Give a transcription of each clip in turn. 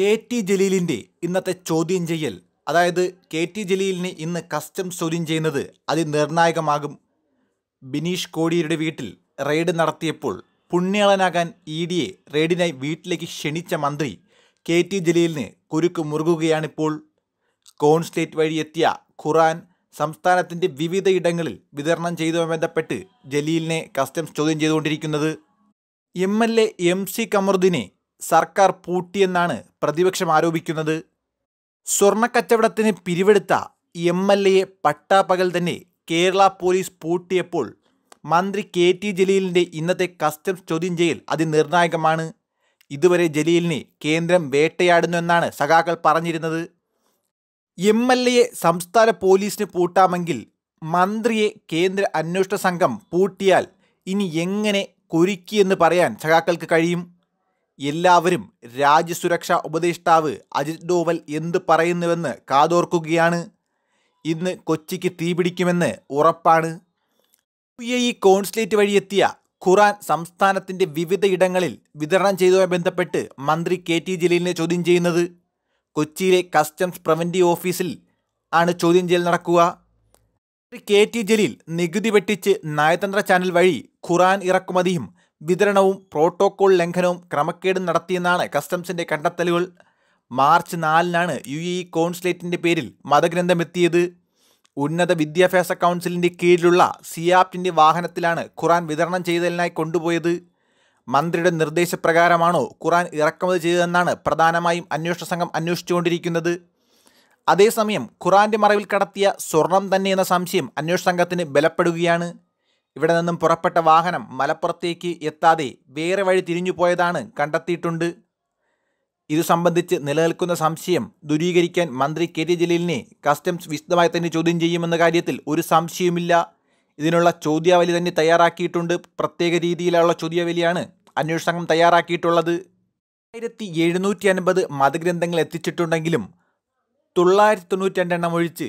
K T ജലീലിൻ്റെ ഇന്നത്തെ ചോദ്യം ചെയ്യൽ അതായത് കെ ടി ജലീലിനെ ഇന്ന് കസ്റ്റംസ് ചോദ്യം ചെയ്യുന്നത് അതിനിർണായകമാകും ബിനീഷ് കോടിയരുടെ വീട്ടിൽ റെയ്ഡ് നടത്തിയപ്പോൾ പുണ്യാളനാകാൻ ഇ ഡിയെ റെയ്ഡിനായി വീട്ടിലേക്ക് ക്ഷണിച്ച മന്ത്രി കെ ടി ജലീലിന് കുരുക്ക് മുറുകുകയാണിപ്പോൾ കോൺസ്റ്റേറ്റ് എത്തിയ ഖുറാൻ സംസ്ഥാനത്തിൻ്റെ വിവിധ ഇടങ്ങളിൽ വിതരണം ചെയ്തുമായി ബന്ധപ്പെട്ട് ജലീലിനെ കസ്റ്റംസ് ചോദ്യം ചെയ്തുകൊണ്ടിരിക്കുന്നത് M L A M C കമറുദ്ദീനെ സർക്കാർ പൂട്ടിയെന്നാണ് പ്രതിപക്ഷം ആരോപിക്കുന്നത് സ്വർണക്കച്ചവടത്തിന് പിരിവെടുത്ത എം എൽ എയെ പട്ടാപ്പകൽ തന്നെ കേരള പോലീസ് പൂട്ടിയപ്പോൾ മന്ത്രി കെ ടി ജലീലിൻ്റെ ഇന്നത്തെ കസ്റ്റംസ് ചോദ്യം ചെയ്യൽ അതിനിർണായകമാണ് ഇതുവരെ ജലീലിനെ കേന്ദ്രം വേട്ടയാടുന്നു എന്നാണ് സഖാക്കൾ പറഞ്ഞിരുന്നത് എം എൽ എയെ സംസ്ഥാന പോലീസിന് പൂട്ടാമെങ്കിൽ മന്ത്രിയെ കേന്ദ്ര അന്വേഷണ സംഘം പൂട്ടിയാൽ ഇനി എങ്ങനെ കുരുക്കിയെന്ന് പറയാൻ സഖാക്കൾക്ക് കഴിയും എല്ലാവരും രാജ്യസുരക്ഷാ ഉപദേഷ്ടാവ് അജിത് ഡോവൽ എന്ത് പറയുന്നുവെന്ന് കാതോർക്കുകയാണ് ഇന്ന് കൊച്ചിക്ക് തീപിടിക്കുമെന്ന് ഉറപ്പാണ് യു എ ഇ കോൺസുലേറ്റ് വഴിയെത്തിയ ഖുറാൻ സംസ്ഥാനത്തിൻ്റെ വിവിധ ഇടങ്ങളിൽ വിതരണം ചെയ്തതുമായി ബന്ധപ്പെട്ട് മന്ത്രി കെ ടി ജലീലിനെ ചോദ്യം ചെയ്യുന്നത് കൊച്ചിയിലെ കസ്റ്റംസ് പ്രവൻറ്റീവ് ഓഫീസിൽ ആണ് ചോദ്യം ചെയ്യൽ നടക്കുക കെ ടി ജലീൽ നികുതി വെട്ടിച്ച് നയതന്ത്ര ചാനൽ വഴി ഖുറാൻ ഇറക്കുമതിയും വിതരണവും പ്രോട്ടോകോൾ ലംഘനവും ക്രമക്കേടും നടത്തിയെന്നാണ് കസ്റ്റംസിന്റെ കണ്ടെത്തലുകൾ മാർച്ച് നാലിനാണ് യു എ കോൺസുലേറ്റിൻ്റെ പേരിൽ മതഗ്രന്ഥമെത്തിയത് ഉന്നത വിദ്യാഭ്യാസ കൗൺസിലിൻ്റെ കീഴിലുള്ള സിയാപ്റ്റിൻ്റെ വാഹനത്തിലാണ് ഖുറാൻ വിതരണം ചെയ്തതിനായി കൊണ്ടുപോയത് മന്ത്രിയുടെ നിർദ്ദേശപ്രകാരമാണോ ഖുറാൻ ഇറക്കുമതി ചെയ്തതെന്നാണ് പ്രധാനമായും അന്വേഷണ സംഘം അന്വേഷിച്ചുകൊണ്ടിരിക്കുന്നത് അതേസമയം ഖുറാൻ്റെ മറവിൽ കടത്തിയ സ്വർണം തന്നെയെന്ന സംശയം അന്വേഷണ സംഘത്തിന് ബലപ്പെടുകയാണ് ഇവിടെ നിന്നും പുറപ്പെട്ട വാഹനം മലപ്പുറത്തേക്ക് എത്താതെ വേറെ വഴി തിരിഞ്ഞു പോയതാണ് കണ്ടെത്തിയിട്ടുണ്ട് ഇതു സംബന്ധിച്ച് നിലനിൽക്കുന്ന സംശയം ദൂരീകരിക്കാൻ മന്ത്രി കെ ടി ജലീലിനെ കസ്റ്റംസ് വിശദമായി തന്നെ ചോദ്യം ചെയ്യുമെന്ന കാര്യത്തിൽ ഒരു സംശയവുമില്ല ഇതിനുള്ള ചോദ്യാവലി തന്നെ തയ്യാറാക്കിയിട്ടുണ്ട് പ്രത്യേക രീതിയിലുള്ള ചോദ്യാവലിയാണ് അന്വേഷണം തയ്യാറാക്കിയിട്ടുള്ളത് ആയിരത്തി എഴുന്നൂറ്റി അൻപത് മതഗ്രന്ഥങ്ങൾ എത്തിച്ചിട്ടുണ്ടെങ്കിലും തൊള്ളായിരത്തി തൊണ്ണൂറ്റി രണ്ടെണ്ണം ഒഴിച്ച്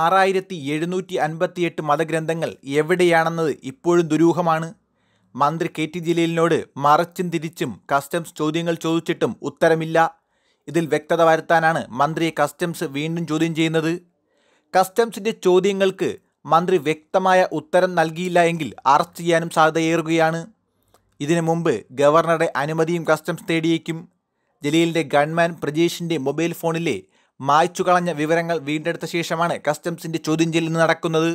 ആറായിരത്തി എഴുന്നൂറ്റി അൻപത്തിയെട്ട് മതഗ്രന്ഥങ്ങൾ എവിടെയാണെന്നത് ഇപ്പോഴും ദുരൂഹമാണ് മന്ത്രി കെ ടി ജലീലിനോട് മറച്ചും തിരിച്ചും കസ്റ്റംസ് ചോദ്യങ്ങൾ ചോദിച്ചിട്ടും ഉത്തരമില്ല ഇതിൽ വ്യക്തത വരുത്താനാണ് മന്ത്രിയെ കസ്റ്റംസ് വീണ്ടും ചോദ്യം ചെയ്യുന്നത് കസ്റ്റംസിൻ്റെ ചോദ്യങ്ങൾക്ക് മന്ത്രി വ്യക്തമായ ഉത്തരം നൽകിയില്ല എങ്കിൽ അറസ്റ്റ് ചെയ്യാനും സാധ്യതയേറുകയാണ് ഇതിനു മുമ്പ് ഗവർണറുടെ അനുമതിയും കസ്റ്റംസ് തേടിയേക്കും ജലീലിൻ്റെ ഗൺമാൻ പ്രജേഷിൻ്റെ മൊബൈൽ ഫോണിലെ മായ്ച്ചു കളഞ്ഞ വിവരങ്ങൾ വീണ്ടെടുത്ത ശേഷമാണ് കസ്റ്റംസിന്റെ ചോദ്യം ചെയ്യലിന് നടക്കുന്നത്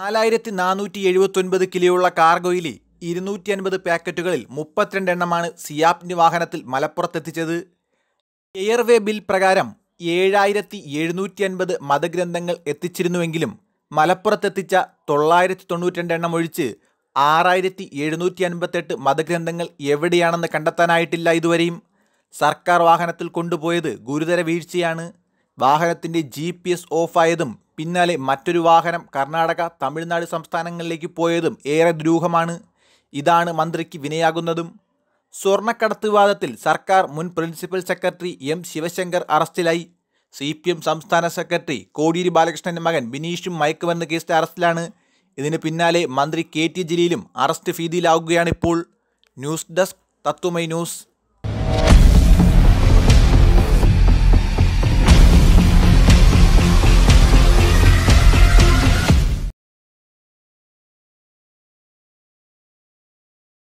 നാലായിരത്തി നാനൂറ്റി എഴുപത്തൊൻപത് കിലോയുള്ള കാർഗോയിലെ ഇരുന്നൂറ്റി അൻപത് പാക്കറ്റുകളിൽ മുപ്പത്തിരണ്ട് എണ്ണമാണ് സിയാപ്നി വാഹനത്തിൽ മലപ്പുറത്തെത്തിച്ചത് എയർവേ ബിൽ പ്രകാരം ഏഴായിരത്തി എഴുന്നൂറ്റി അൻപത് മതഗ്രന്ഥങ്ങൾ എത്തിച്ചിരുന്നുവെങ്കിലും മലപ്പുറത്തെത്തിച്ച തൊള്ളായിരത്തി തൊണ്ണൂറ്റിരണ്ട് എണ്ണം ഒഴിച്ച് ആറായിരത്തി എഴുന്നൂറ്റി അൻപത്തെട്ട് മതഗ്രന്ഥങ്ങൾ എവിടെയാണെന്ന് കണ്ടെത്താനായിട്ടില്ല ഇതുവരെയും സർക്കാർ വാഹനത്തിൽ കൊണ്ടുപോയത് ഗുരുതര വീഴ്ചയാണ് വാഹനത്തിൻ്റെ ജി പി എസ് ഓഫായതും പിന്നാലെ മറ്റൊരു വാഹനം കർണാടക തമിഴ്നാട് സംസ്ഥാനങ്ങളിലേക്ക് പോയതും ഏറെ ദുരൂഹമാണ് ഇതാണ് മന്ത്രിക്ക് വിനയാകുന്നതും സ്വർണ്ണക്കടത്ത് വിവാദത്തിൽ സർക്കാർ മുൻ പ്രിൻസിപ്പൽ സെക്രട്ടറി എം ശിവശങ്കർ അറസ്റ്റിലായി സി പി എം സംസ്ഥാന സെക്രട്ടറി കോടിയേരി ബാലകൃഷ്ണൻ്റെ മകൻ ബിനീഷും മയക്കുമരുന്ന് കേസിൽ അറസ്റ്റിലാണ് ഇതിന് പിന്നാലെ മന്ത്രി കെ ടി ജലീലും അറസ്റ്റ് ഫീതിയിലാവുകയാണിപ്പോൾ ന്യൂസ് ഡെസ്ക് തത്വമൈ ന്യൂസ്